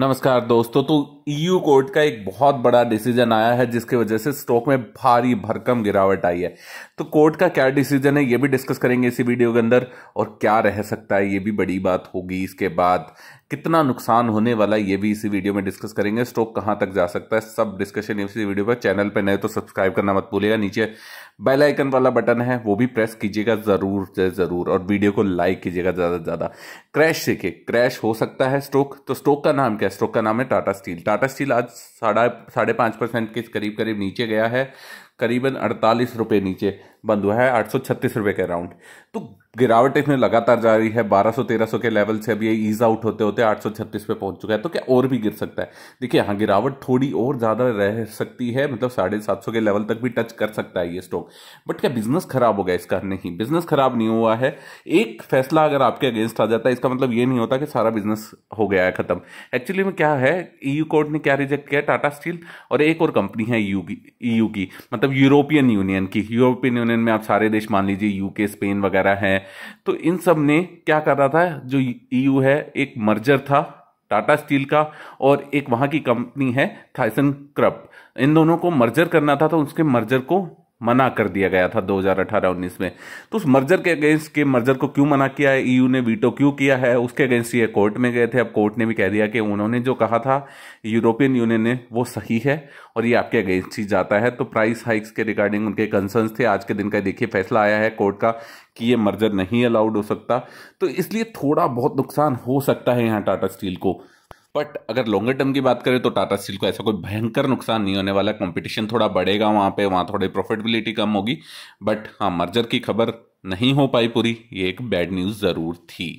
नमस्कार दोस्तों तो ईयू e कोर्ट का एक बहुत बड़ा डिसीजन आया है जिसकी वजह से स्टॉक में भारी भरकम गिरावट आई है तो कोर्ट का क्या डिसीजन है ये भी डिस्कस करेंगे इसी वीडियो के अंदर और क्या रह सकता है ये भी बड़ी बात होगी इसके बाद कितना नुकसान होने वाला है ये भी इसी वीडियो में डिस्कस करेंगे स्टॉक कहाँ तक जा सकता है सब डिस्कशन इसी वीडियो पर चैनल पर नए तो सब्सक्राइब करना मत भूलिएगा नीचे बेल आइकन वाला बटन है वो भी प्रेस कीजिएगा ज़रूर ज़रूर और वीडियो को लाइक कीजिएगा ज़्यादा से ज़्यादा क्रैश देखिए क्रैश हो सकता है स्टॉक तो स्टॉक का नाम क्या है स्टॉक का नाम है टाटा स्टील टाटा स्टील आज साढ़ा साढ़े पाँच परसेंट के करीब करीब नीचे गया है करीबन अड़तालीस रुपये नीचे बंद हुआ है आठ सौ छत्तीस रुपये के अराउंड तो गिरावट इसमें लगातार जारी है 1200 1300 के लेवल से अब ये ईज आउट होते होते छत्तीस पे पहुंच चुका है तो क्या और भी गिर सकता है देखिए हाँ गिरावट थोड़ी और ज़्यादा रह सकती है मतलब साढ़े सात सौ के लेवल तक भी टच कर सकता है ये स्टॉक बट क्या बिजनेस खराब हो गया इसका नहीं बिजनेस खराब नहीं हुआ है एक फैसला अगर आपके अगेंस्ट आ जाता है इसका मतलब ये नहीं होता कि सारा बिजनेस हो गया है खत्म एक्चुअली में क्या है ई e कोर्ट ने क्या रिजेक्ट किया टाटा स्टील और एक और कंपनी है ई की ई की मतलब मतलब यूरोपियन यूनियन की यूरोपियन यूनियन में आप सारे देश मान लीजिए यूके स्पेन वगैरह हैं तो इन सब ने क्या करा था जो ईयू e है एक मर्जर था टाटा स्टील का और एक वहाँ की कंपनी है थाइसन क्रप इन दोनों को मर्जर करना था तो उसके मर्जर को मना कर दिया गया था 2018-19 में तो उस मर्जर के अगेंस्ट के मर्जर को क्यों मना किया है ईयू e ने वीटो क्यों किया है उसके अगेंस्ट ये कोर्ट में गए थे अब कोर्ट ने भी कह दिया कि उन्होंने जो कहा था यूरोपियन यूनियन ने वो सही है और ये आपके अगेंस्ट ही जाता है तो प्राइस हाइक्स के रिगार्डिंग उनके कंसर्न्स थे आज के दिन का देखिए फैसला आया है कोर्ट का कि ये मर्जर नहीं अलाउड हो सकता तो इसलिए थोड़ा बहुत नुकसान हो सकता है यहाँ टाटा स्टील को बट अगर लॉन्गर टर्म की बात करें तो टाटा स्टील को ऐसा कोई भयंकर नुकसान नहीं होने वाला कंपटीशन थोड़ा बढ़ेगा वहाँ पे वहाँ थोड़ी प्रॉफिटेबिलिटी कम होगी बट हाँ मर्जर की खबर नहीं हो पाई पूरी ये एक बैड न्यूज़ ज़रूर थी